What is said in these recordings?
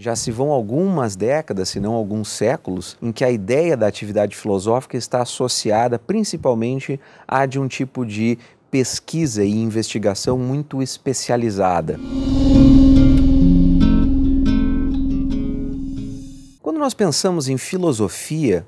Já se vão algumas décadas, se não alguns séculos, em que a ideia da atividade filosófica está associada principalmente à de um tipo de pesquisa e investigação muito especializada. Quando nós pensamos em filosofia,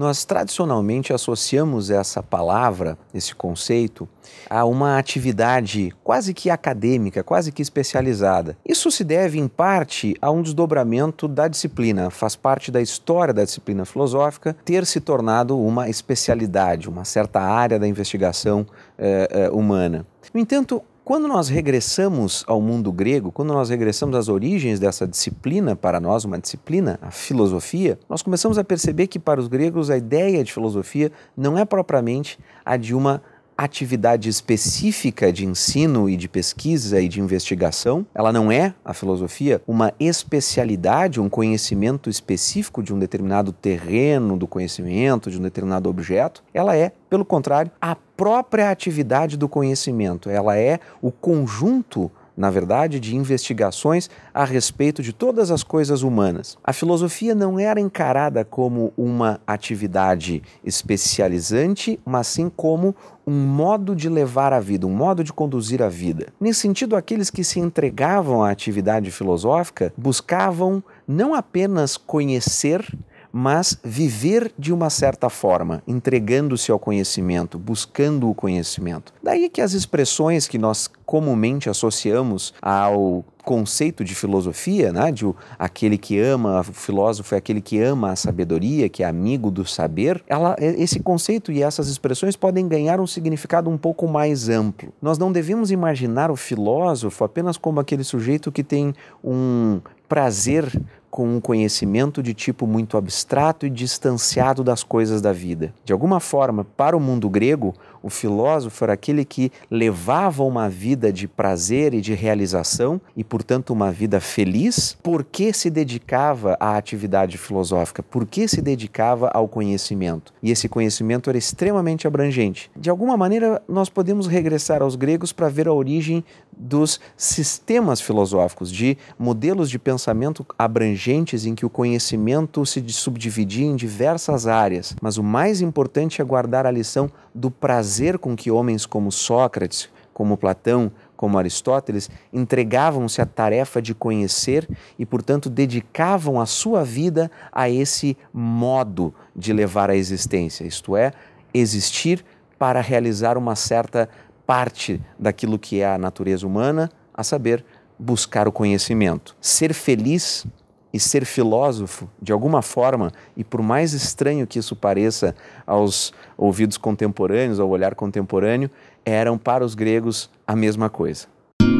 nós tradicionalmente associamos essa palavra, esse conceito, a uma atividade quase que acadêmica, quase que especializada. Isso se deve, em parte, a um desdobramento da disciplina, faz parte da história da disciplina filosófica ter se tornado uma especialidade, uma certa área da investigação eh, eh humana. No entanto, quando nós regressamos ao mundo grego, quando nós regressamos às origens dessa disciplina, para nós, uma disciplina, a filosofia, nós começamos a perceber que para os gregos a ideia de filosofia não é propriamente a de uma atividade específica de ensino e de pesquisa e de investigação. Ela não é, a filosofia, uma especialidade, um conhecimento específico de um determinado terreno do conhecimento, de um determinado objeto. Ela é, pelo contrário, a própria atividade do conhecimento. Ela é o conjunto na verdade, de investigações a respeito de todas as coisas humanas. A filosofia não era encarada como uma atividade especializante, mas sim como um modo de levar a vida, um modo de conduzir a vida. Nesse sentido, aqueles que se entregavam à atividade filosófica buscavam não apenas conhecer, mas viver de uma certa forma, entregando-se ao conhecimento, buscando o conhecimento. Daí que as expressões que nós comumente associamos ao conceito de filosofia, né? de aquele que ama, o filósofo é aquele que ama a sabedoria, que é amigo do saber, ela, é, esse conceito e essas expressões podem ganhar um significado um pouco mais amplo. Nós não devemos imaginar o filósofo apenas como aquele sujeito que tem um prazer com um conhecimento de tipo muito abstrato e distanciado das coisas da vida. De alguma forma, para o mundo grego, o filósofo era aquele que levava uma vida de prazer e de realização e, portanto, uma vida feliz, porque se dedicava à atividade filosófica, porque se dedicava ao conhecimento. E esse conhecimento era extremamente abrangente. De alguma maneira, nós podemos regressar aos gregos para ver a origem dos sistemas filosóficos, de modelos de pensamento abrangentes em que o conhecimento se subdividia em diversas áreas. Mas o mais importante é guardar a lição do prazer fazer com que homens como Sócrates, como Platão, como Aristóteles, entregavam-se à tarefa de conhecer e, portanto, dedicavam a sua vida a esse modo de levar a existência, isto é, existir para realizar uma certa parte daquilo que é a natureza humana, a saber, buscar o conhecimento. Ser feliz e ser filósofo, de alguma forma, e por mais estranho que isso pareça aos ouvidos contemporâneos, ao olhar contemporâneo, eram para os gregos a mesma coisa.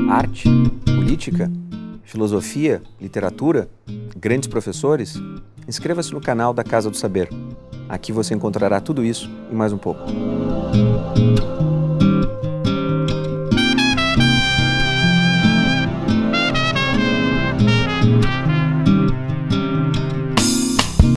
Arte, política, filosofia, literatura, grandes professores? Inscreva-se no canal da Casa do Saber. Aqui você encontrará tudo isso e mais um pouco.